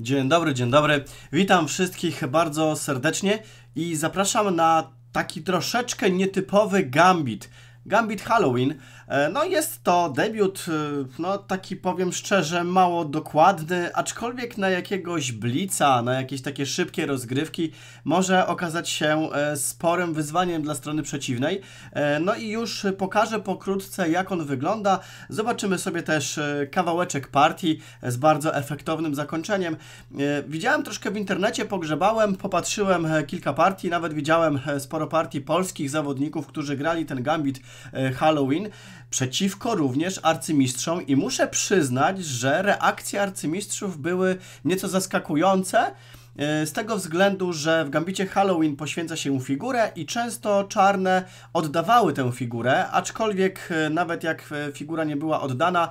Dzień dobry, dzień dobry. Witam wszystkich bardzo serdecznie i zapraszam na taki troszeczkę nietypowy gambit. Gambit Halloween. E, no jest to debiut, e, no taki powiem szczerze, mało dokładny, aczkolwiek na jakiegoś blica, na jakieś takie szybkie rozgrywki może okazać się e, sporym wyzwaniem dla strony przeciwnej. No i już pokażę pokrótce jak on wygląda. Zobaczymy sobie też kawałeczek partii z bardzo efektownym zakończeniem. Widziałem troszkę w internecie, pogrzebałem, popatrzyłem kilka partii, nawet widziałem sporo partii polskich zawodników, którzy grali ten Gambit E, Halloween przeciwko również arcymistrzom i muszę przyznać, że reakcje arcymistrzów były nieco zaskakujące. E, z tego względu, że w Gambicie Halloween poświęca się figurę i często czarne oddawały tę figurę, aczkolwiek e, nawet jak figura nie była oddana,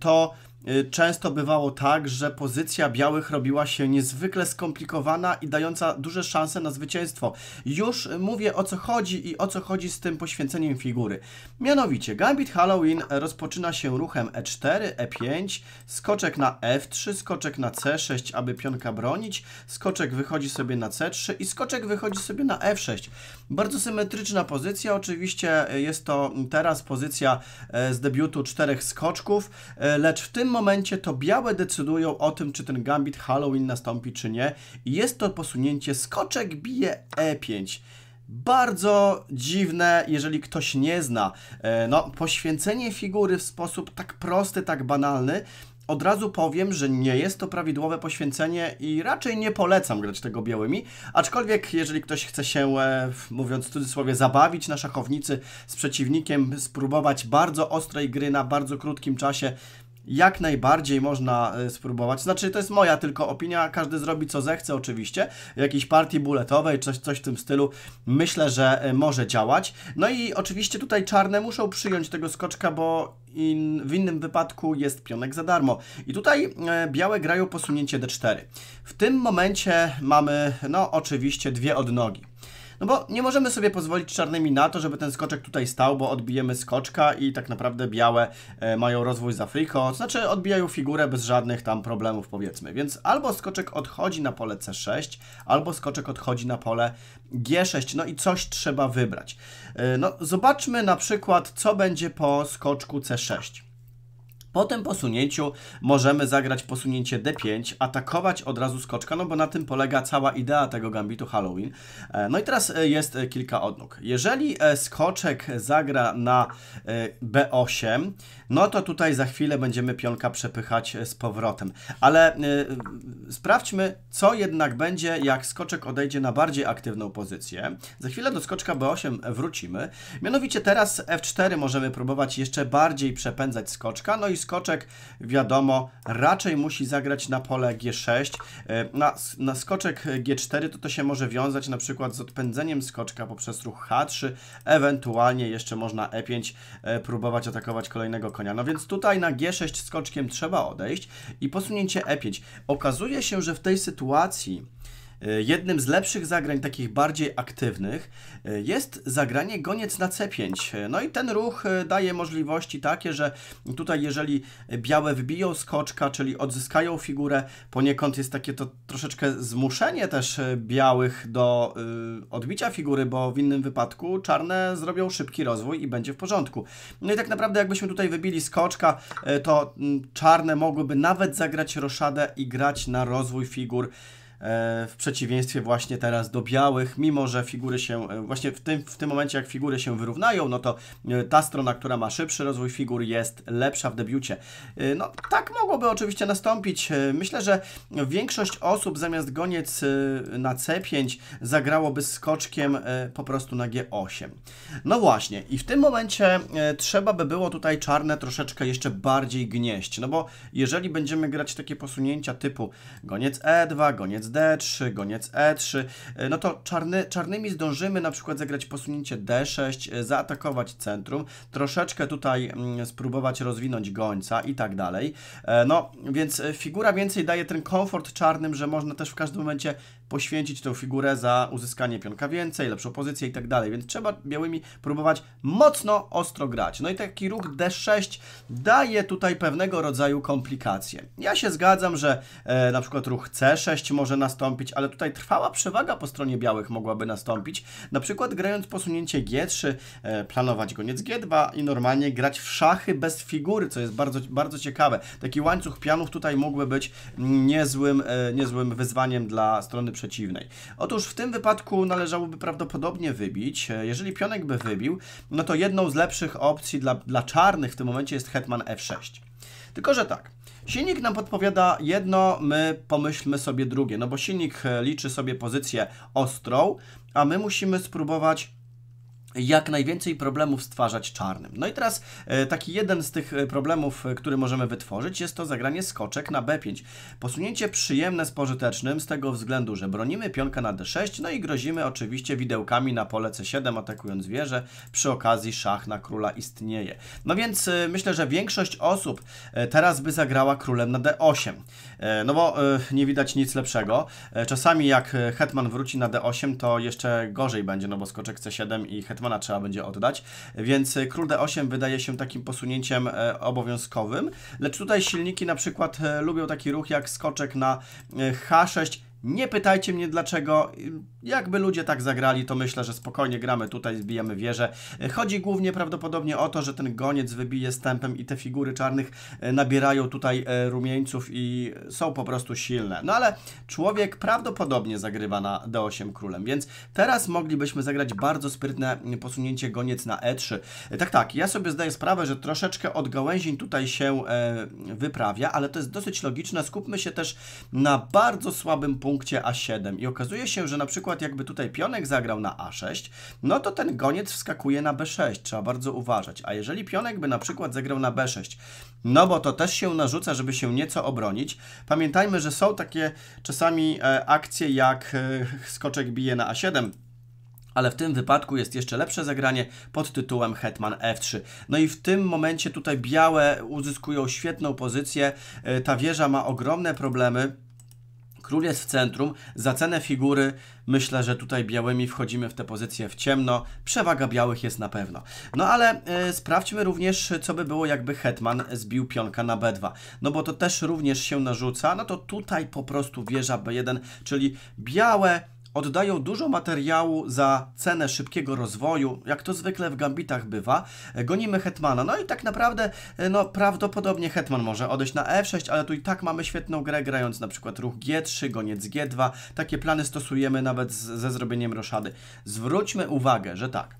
to Y, często bywało tak, że pozycja białych robiła się niezwykle skomplikowana i dająca duże szanse na zwycięstwo. Już mówię o co chodzi i o co chodzi z tym poświęceniem figury. Mianowicie Gambit Halloween rozpoczyna się ruchem E4, E5, skoczek na F3, skoczek na C6, aby pionka bronić, skoczek wychodzi sobie na C3 i skoczek wychodzi sobie na F6. Bardzo symetryczna pozycja, oczywiście y, jest to teraz pozycja y, z debiutu czterech skoczków, lecz w tym momencie to białe decydują o tym, czy ten gambit Halloween nastąpi, czy nie. Jest to posunięcie, skoczek bije E5. Bardzo dziwne, jeżeli ktoś nie zna. E, no, poświęcenie figury w sposób tak prosty, tak banalny od razu powiem, że nie jest to prawidłowe poświęcenie i raczej nie polecam grać tego białymi, aczkolwiek jeżeli ktoś chce się, e, mówiąc w cudzysłowie, zabawić na szachownicy z przeciwnikiem, spróbować bardzo ostrej gry na bardzo krótkim czasie, jak najbardziej można e, spróbować. Znaczy, to jest moja tylko opinia, każdy zrobi co zechce oczywiście. Jakiejś partii buletowej, coś, coś w tym stylu myślę, że e, może działać. No i oczywiście tutaj czarne muszą przyjąć tego skoczka, bo in, w innym wypadku jest pionek za darmo. I tutaj e, białe grają posunięcie d4. W tym momencie mamy, no oczywiście, dwie odnogi. No bo nie możemy sobie pozwolić czarnymi na to, żeby ten skoczek tutaj stał, bo odbijemy skoczka i tak naprawdę białe e, mają rozwój za friko, znaczy odbijają figurę bez żadnych tam problemów powiedzmy. Więc albo skoczek odchodzi na pole C6, albo skoczek odchodzi na pole G6, no i coś trzeba wybrać. E, no zobaczmy na przykład, co będzie po skoczku C6. Po tym posunięciu możemy zagrać posunięcie d5, atakować od razu skoczka, no bo na tym polega cała idea tego gambitu Halloween. E, no i teraz e, jest e, kilka odnóg. Jeżeli skoczek zagra na b8, no to tutaj za chwilę będziemy pionka przepychać z powrotem. Ale sprawdźmy, co jednak będzie, jak skoczek odejdzie na bardziej aktywną pozycję. Za chwilę do skoczka b8 wrócimy. Mianowicie teraz f4 możemy próbować jeszcze bardziej przepędzać skoczka, no i skoczek, wiadomo, raczej musi zagrać na pole G6. E, na, na skoczek G4 to to się może wiązać na przykład z odpędzeniem skoczka poprzez ruch H3, ewentualnie jeszcze można E5 e, próbować atakować kolejnego konia. No więc tutaj na G6 skoczkiem trzeba odejść i posunięcie E5. Okazuje się, że w tej sytuacji E, jednym z lepszych zagrań, takich bardziej aktywnych, e, jest zagranie goniec na C5. E, no i ten ruch daje możliwości takie, że tutaj jeżeli białe wybiją skoczka, czyli odzyskają figurę, poniekąd jest takie to troszeczkę zmuszenie też białych do odbicia figury, bo w innym wypadku czarne zrobią szybki rozwój i będzie w porządku. No i tak naprawdę jakbyśmy tutaj wybili skoczka, to mm, czarne mogłyby nawet zagrać roszadę i grać na rozwój figur E, w przeciwieństwie właśnie teraz do białych, mimo że figury się, e, właśnie w tym, w tym momencie jak figury się wyrównają, no to e, ta strona, która ma szybszy rozwój figur jest lepsza w debiucie. No tak mogłoby oczywiście nastąpić. Myślę, że większość osób zamiast goniec na C5 zagrałoby skoczkiem po prostu na G8. No właśnie i w tym momencie trzeba by było tutaj czarne troszeczkę jeszcze bardziej gnieść, no bo jeżeli będziemy grać takie posunięcia typu goniec E2, goniec D3, goniec E3, e, no to czarny, czarnymi zdążymy na przykład zagrać posunięcie D6, e, zaatakować centrum, troszeczkę tutaj mm, spróbować rozwinąć gońca i tak dalej. E, no, więc figura więcej daje ten komfort czarnym, że można też w każdym momencie poświęcić tę figurę za uzyskanie pionka więcej, lepszą pozycję i tak dalej, więc trzeba białymi próbować mocno ostro grać. No i taki ruch D6 daje tutaj pewnego rodzaju komplikacje. Ja się zgadzam, że e, na przykład ruch C6 może nastąpić, ale tutaj trwała przewaga po stronie białych mogłaby nastąpić, na przykład grając posunięcie G3, e, planować koniec G2 i normalnie grać w szachy bez figury, co jest bardzo, bardzo ciekawe. Taki łańcuch pianów tutaj mógłby być niezłym, e, niezłym wyzwaniem dla strony przeciwnej przeciwnej. Otóż w tym wypadku należałoby prawdopodobnie wybić. E, jeżeli pionek by wybił, no to jedną z lepszych opcji dla, dla czarnych w tym momencie jest hetman f6. Tylko, że tak, silnik nam podpowiada jedno, my pomyślmy sobie drugie, no bo silnik e, liczy sobie pozycję ostrą, a my musimy spróbować jak najwięcej problemów stwarzać czarnym. No i teraz e, taki jeden z tych e, problemów, e, który możemy wytworzyć, jest to zagranie skoczek na B5. Posunięcie przyjemne z pożytecznym z tego względu, że bronimy pionka na D6, no i grozimy oczywiście widełkami na pole C7, atakując wieżę. Przy okazji szach na króla istnieje. No więc myślę, że większość osób teraz by zagrała królem na D8. No bo nie widać nic lepszego. Czasami jak hetman wróci na D8, to jeszcze gorzej będzie, no bo skoczek C7 i hetman Hetmana trzeba będzie oddać, więc e, król D8 wydaje się takim posunięciem e, obowiązkowym, lecz tutaj silniki na przykład e, lubią taki ruch jak skoczek na H6 nie pytajcie mnie dlaczego. Jakby ludzie tak zagrali, to myślę, że spokojnie gramy tutaj, zbijamy wieżę. Chodzi głównie prawdopodobnie o to, że ten goniec wybije stępem i te figury czarnych e, nabierają tutaj e, rumieńców i są po prostu silne. No ale człowiek prawdopodobnie zagrywa na D8 królem, więc teraz moglibyśmy zagrać bardzo sprytne posunięcie goniec na E3. E, tak, tak, ja sobie zdaję sprawę, że troszeczkę od gałęzień tutaj się wyprawia, ale to jest dosyć logiczne. Skupmy się też na bardzo słabym punkcie punkcie A7 i okazuje się, że na przykład jakby tutaj pionek zagrał na A6, no to ten goniec wskakuje na B6, trzeba bardzo uważać. A jeżeli pionek by na przykład zagrał na B6, no bo to też się narzuca, żeby się nieco obronić. Pamiętajmy, że są takie czasami e, akcje jak e, skoczek bije na A7, ale w tym wypadku jest jeszcze lepsze zagranie pod tytułem Hetman F3. No i w tym momencie tutaj białe uzyskują świetną pozycję, e, ta wieża ma ogromne problemy Król jest w centrum. Za cenę figury myślę, że tutaj białymi wchodzimy w tę pozycję w ciemno. Przewaga białych jest na pewno. No ale y, sprawdźmy również, co by było, jakby Hetman zbił pionka na B2. No bo to też również się narzuca. No to tutaj po prostu wieża B1, czyli białe oddają dużo materiału za cenę szybkiego rozwoju, jak to zwykle w gambitach bywa. Gonimy Hetmana, no i tak naprawdę, no prawdopodobnie Hetman może odejść na F6, e ale tu i tak mamy świetną grę, grając na przykład ruch G3, goniec G2. Takie plany stosujemy nawet z, ze zrobieniem roszady. Zwróćmy uwagę, że tak,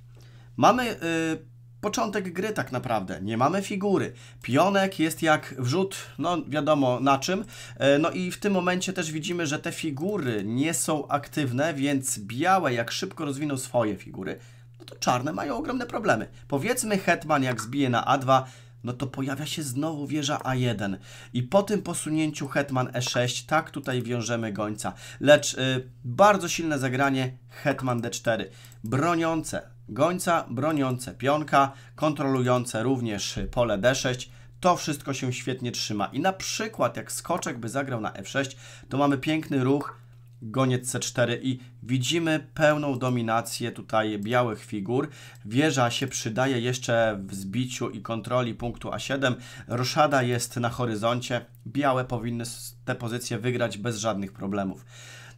mamy... Yy, początek gry tak naprawdę. Nie mamy figury. Pionek jest jak wrzut, no wiadomo na czym. E, no i w tym momencie też widzimy, że te figury nie są aktywne, więc białe jak szybko rozwiną swoje figury, no to czarne mają ogromne problemy. Powiedzmy Hetman jak zbije na A2, no to pojawia się znowu wieża A1. I po tym posunięciu Hetman E6, tak tutaj wiążemy gońca. Lecz y, bardzo silne zagranie Hetman D4. Broniące, gońca, broniące pionka, kontrolujące również pole D6. To wszystko się świetnie trzyma. I na przykład jak skoczek by zagrał na F6, to mamy piękny ruch goniec C4 i widzimy pełną dominację tutaj białych figur. Wieża się przydaje jeszcze w zbiciu i kontroli punktu A7. Roszada jest na horyzoncie. Białe powinny te pozycje wygrać bez żadnych problemów.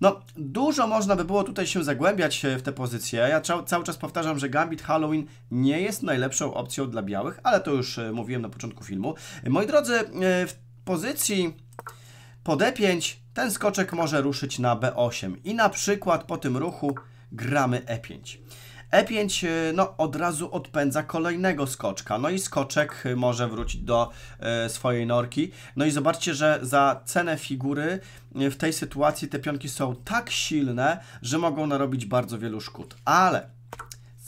No, dużo można by było tutaj się zagłębiać e, w te pozycje. Ja cały czas powtarzam, że Gambit Halloween nie jest najlepszą opcją dla białych, ale to już e, mówiłem na początku filmu. Moi drodzy, e, w pozycji po D5 ten skoczek może ruszyć na B8 i na przykład po tym ruchu gramy E5. E5 e, no, od razu odpędza kolejnego skoczka, no i skoczek e, może wrócić do e, swojej norki. No i zobaczcie, że za cenę figury e, w tej sytuacji te pionki są tak silne, że mogą narobić bardzo wielu szkód. Ale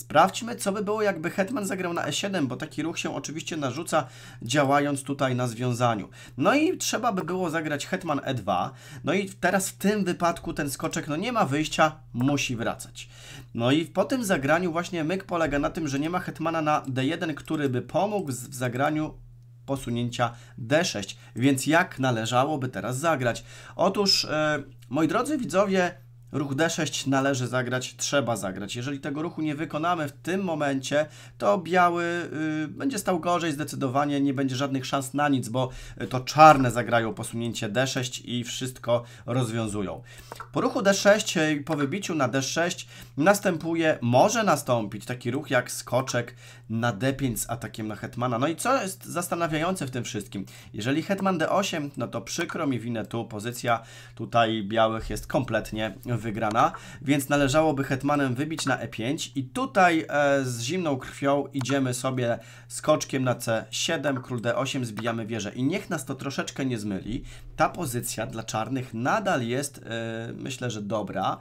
Sprawdźmy, co by było, jakby hetman zagrał na e7, bo taki ruch się oczywiście narzuca, działając tutaj na związaniu. No i trzeba by było zagrać hetman e2. No i teraz w tym wypadku ten skoczek, no nie ma wyjścia, musi wracać. No i po tym zagraniu właśnie myk polega na tym, że nie ma hetmana na d1, który by pomógł w zagraniu posunięcia d6. Więc jak należałoby teraz zagrać? Otóż, yy, moi drodzy widzowie, Ruch D6 należy zagrać, trzeba zagrać. Jeżeli tego ruchu nie wykonamy w tym momencie, to biały y, będzie stał gorzej zdecydowanie, nie będzie żadnych szans na nic, bo y, to czarne zagrają posunięcie D6 i wszystko rozwiązują. Po ruchu D6, y, po wybiciu na D6 następuje, może nastąpić taki ruch jak skoczek na D5 z atakiem na hetmana. No i co jest zastanawiające w tym wszystkim? Jeżeli hetman D8, no to przykro mi winę tu, pozycja tutaj białych jest kompletnie wygrana, więc należałoby hetmanem wybić na e5 i tutaj e, z zimną krwią idziemy sobie skoczkiem na c7, król d8, zbijamy wieżę i niech nas to troszeczkę nie zmyli, ta pozycja dla czarnych nadal jest, e, myślę, że dobra.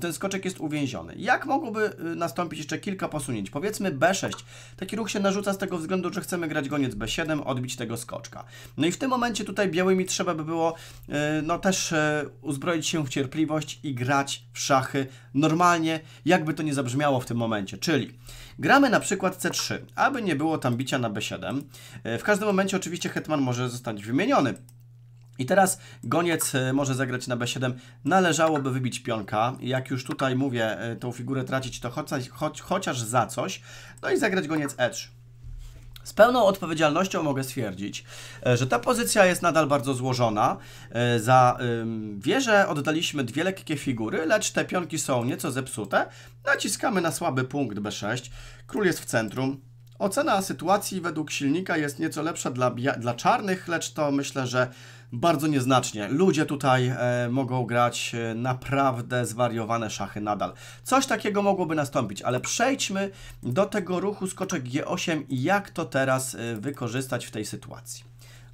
Ten skoczek jest uwięziony. Jak mogłoby e, nastąpić jeszcze kilka posunięć? Powiedzmy b6. Taki ruch się narzuca z tego względu, że chcemy grać goniec b7, odbić tego skoczka. No i w tym momencie tutaj białymi trzeba by było, e, no też e, uzbroić się w cierpliwość i grać grać w szachy normalnie, jakby to nie zabrzmiało w tym momencie. Czyli gramy na przykład C3, aby nie było tam bicia na B7. E, w każdym momencie oczywiście hetman może zostać wymieniony. I teraz goniec e, może zagrać na B7. Należałoby wybić pionka. Jak już tutaj mówię, e, tą figurę tracić, to chociaż chociaż za coś. No i zagrać goniec E3. Z pełną odpowiedzialnością mogę stwierdzić, e, że ta pozycja jest nadal bardzo złożona. E, za wieżę oddaliśmy dwie lekkie figury, lecz te pionki są nieco zepsute. Naciskamy na słaby punkt B6. Król jest w centrum. Ocena sytuacji według silnika jest nieco lepsza dla, dla czarnych, lecz to myślę, że bardzo nieznacznie. Ludzie tutaj e, mogą grać e, naprawdę zwariowane szachy nadal. Coś takiego mogłoby nastąpić, ale przejdźmy do tego ruchu skoczek G8 i jak to teraz e, wykorzystać w tej sytuacji.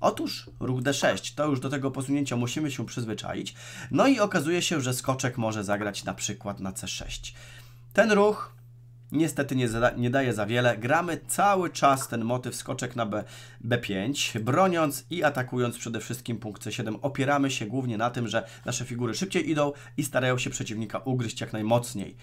Otóż ruch D6, to już do tego posunięcia musimy się przyzwyczaić. No i okazuje się, że skoczek może zagrać na przykład na C6. Ten ruch Niestety nie, nie, daje za wiele. Gramy cały czas ten motyw skoczek na B, B5, broniąc i atakując przede wszystkim punkt C7. Opieramy się głównie na tym, że nasze figury szybciej idą i starają się przeciwnika ugryźć jak najmocniej.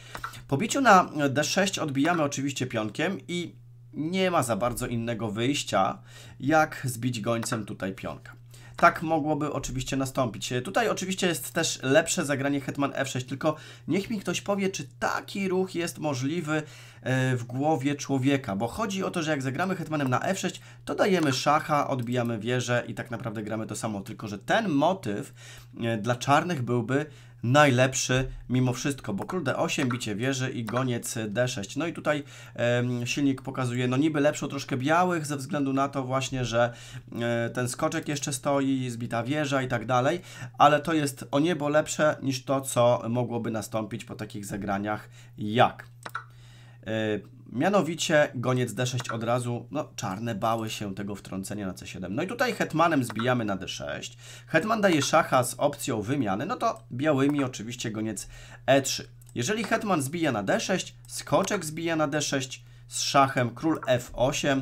Po biciu na D6 odbijamy oczywiście pionkiem i nie ma za bardzo innego wyjścia, jak zbić gońcem tutaj pionka tak mogłoby oczywiście nastąpić. E, tutaj oczywiście jest też lepsze zagranie hetman f6, tylko niech mi ktoś powie, czy taki ruch jest możliwy e, w głowie człowieka, bo chodzi o to, że jak zagramy hetmanem na f6, to dajemy szacha, odbijamy wieżę i tak naprawdę gramy to samo, tylko że ten motyw e, dla czarnych byłby najlepszy mimo wszystko, bo król D8, bicie wieży i goniec D6. No i tutaj e, silnik pokazuje, no niby lepszą troszkę białych, ze względu na to właśnie, że e, ten skoczek jeszcze stoi, zbita wieża i tak dalej, ale to jest o niebo lepsze niż to, co mogłoby nastąpić po takich zagraniach jak... E, mianowicie goniec D6 od razu, no czarne bały się tego wtrącenia na C7. No i tutaj hetmanem zbijamy na D6. Hetman daje szacha z opcją wymiany, no to białymi oczywiście goniec E3. Jeżeli hetman zbija na D6, skoczek zbija na D6 z szachem, król F8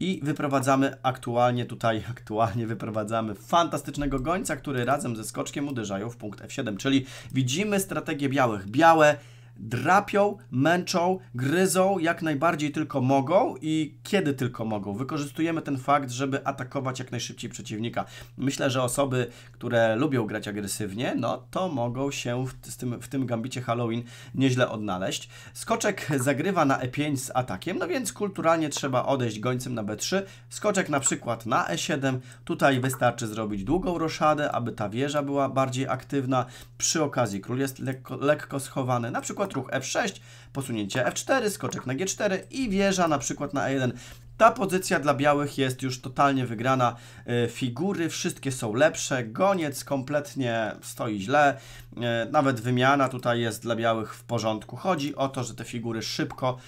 i wyprowadzamy aktualnie tutaj, aktualnie wyprowadzamy fantastycznego gońca, który razem ze skoczkiem uderzają w punkt F7, czyli widzimy strategię białych. Białe drapią, męczą, gryzą jak najbardziej tylko mogą i kiedy tylko mogą. Wykorzystujemy ten fakt, żeby atakować jak najszybciej przeciwnika. Myślę, że osoby, które lubią grać agresywnie, no to mogą się w tym, w tym gambicie Halloween nieźle odnaleźć. Skoczek zagrywa na E5 z atakiem, no więc kulturalnie trzeba odejść gońcem na B3. Skoczek na przykład na E7. Tutaj wystarczy zrobić długą roszadę, aby ta wieża była bardziej aktywna. Przy okazji król jest lekko, lekko schowany. Na przykład przykład ruch F6, posunięcie F4, skoczek na G4 i wieża na przykład na E1. Ta pozycja dla białych jest już totalnie wygrana. E, figury wszystkie są lepsze, goniec kompletnie stoi źle, e, nawet wymiana tutaj jest dla białych w porządku. Chodzi o to, że te figury szybko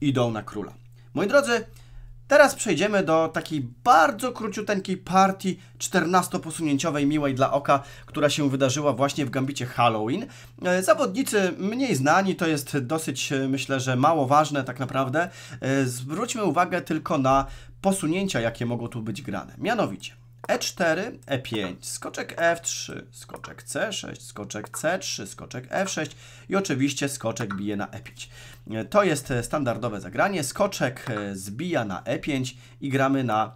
idą na króla. Moi drodzy, Teraz przejdziemy do takiej bardzo króciuteńkiej partii 14-posunięciowej miłej dla oka, która się wydarzyła właśnie w gambicie Halloween. E, zawodnicy mniej znani, to jest dosyć e, myślę, że mało ważne tak naprawdę. E, zwróćmy uwagę tylko na posunięcia, jakie mogą tu być grane. Mianowicie E4, E5, skoczek F3, skoczek C6, skoczek C3, skoczek F6 i oczywiście skoczek bije na E5. E, to jest e, standardowe zagranie. Skoczek e, zbija na E5 i gramy na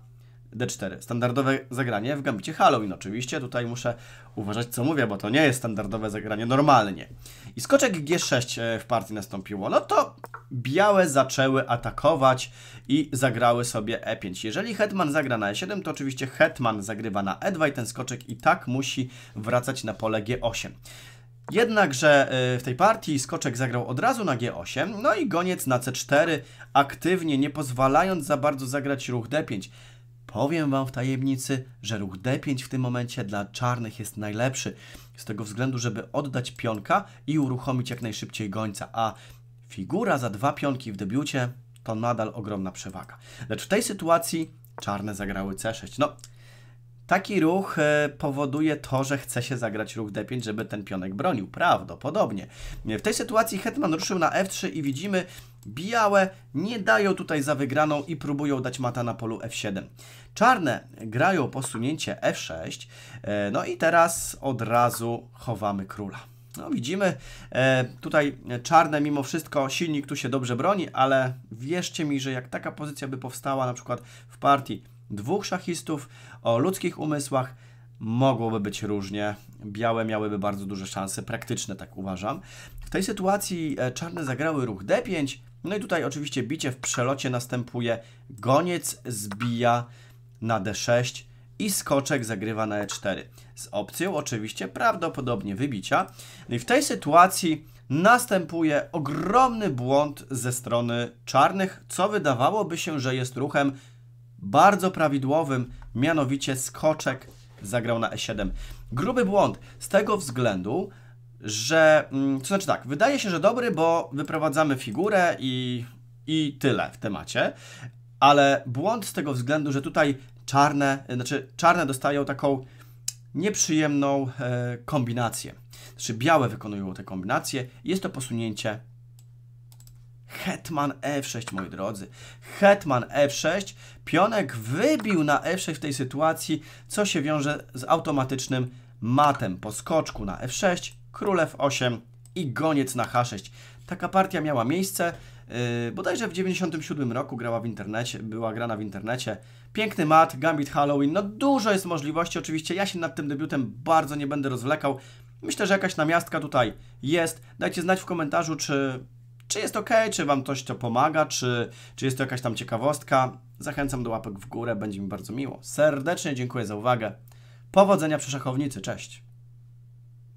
D4. Standardowe zagranie w gambicie Halloween. Oczywiście tutaj muszę uważać, co mówię, bo to nie jest standardowe zagranie normalnie. I skoczek G6 w partii nastąpiło. No to białe zaczęły atakować i zagrały sobie e5. Jeżeli hetman zagra na e7, to oczywiście hetman zagrywa na e2 i ten skoczek i tak musi wracać na pole g8. Jednakże y, w tej partii skoczek zagrał od razu na g8, no i goniec na c4, aktywnie, nie pozwalając za bardzo zagrać ruch d5. Powiem Wam w tajemnicy, że ruch d5 w tym momencie dla czarnych jest najlepszy, z tego względu, żeby oddać pionka i uruchomić jak najszybciej gońca, a figura za dwa pionki w debiucie to nadal ogromna przewaga. Lecz w tej sytuacji czarne zagrały C6. No, taki ruch e, powoduje to, że chce się zagrać ruch D5, żeby ten pionek bronił. Prawdopodobnie. W tej sytuacji hetman ruszył na F3 i widzimy, białe nie dają tutaj za wygraną i próbują dać mata na polu F7. Czarne grają posunięcie F6, e, no i teraz od razu chowamy króla. No widzimy, e, tutaj czarne mimo wszystko, silnik tu się dobrze broni, ale wierzcie mi, że jak taka pozycja by powstała na przykład w partii dwóch szachistów o ludzkich umysłach, mogłoby być różnie. Białe miałyby bardzo duże szanse, praktyczne tak uważam. W tej sytuacji e, czarne zagrały ruch D5, no i tutaj oczywiście bicie w przelocie następuje, goniec zbija na D6, i skoczek zagrywa na e4. Z opcją oczywiście prawdopodobnie wybicia. No i w tej sytuacji następuje ogromny błąd ze strony czarnych, co wydawałoby się, że jest ruchem bardzo prawidłowym, mianowicie skoczek zagrał na e7. Gruby błąd z tego względu, że, mm, to znaczy tak, wydaje się, że dobry, bo wyprowadzamy figurę i, i tyle w temacie, ale błąd z tego względu, że tutaj czarne, e, znaczy czarne dostają taką nieprzyjemną e, kombinację. Znaczy białe wykonują te kombinacje. Jest to posunięcie Hetman F6, moi drodzy. Hetman F6. Pionek wybił na F6 w tej sytuacji, co się wiąże z automatycznym matem po skoczku na F6, król F8 i goniec na H6. Taka partia miała miejsce. Yy, bodajże w 97 roku grała w internecie, była grana w internecie. Piękny mat, Gambit Halloween, no dużo jest możliwości oczywiście, ja się nad tym debiutem bardzo nie będę rozwlekał. Myślę, że jakaś namiastka tutaj jest. Dajcie znać w komentarzu, czy, czy jest ok, czy Wam coś to pomaga, czy, czy jest to jakaś tam ciekawostka. Zachęcam do łapek w górę, będzie mi bardzo miło. Serdecznie dziękuję za uwagę. Powodzenia przy szachownicy, cześć!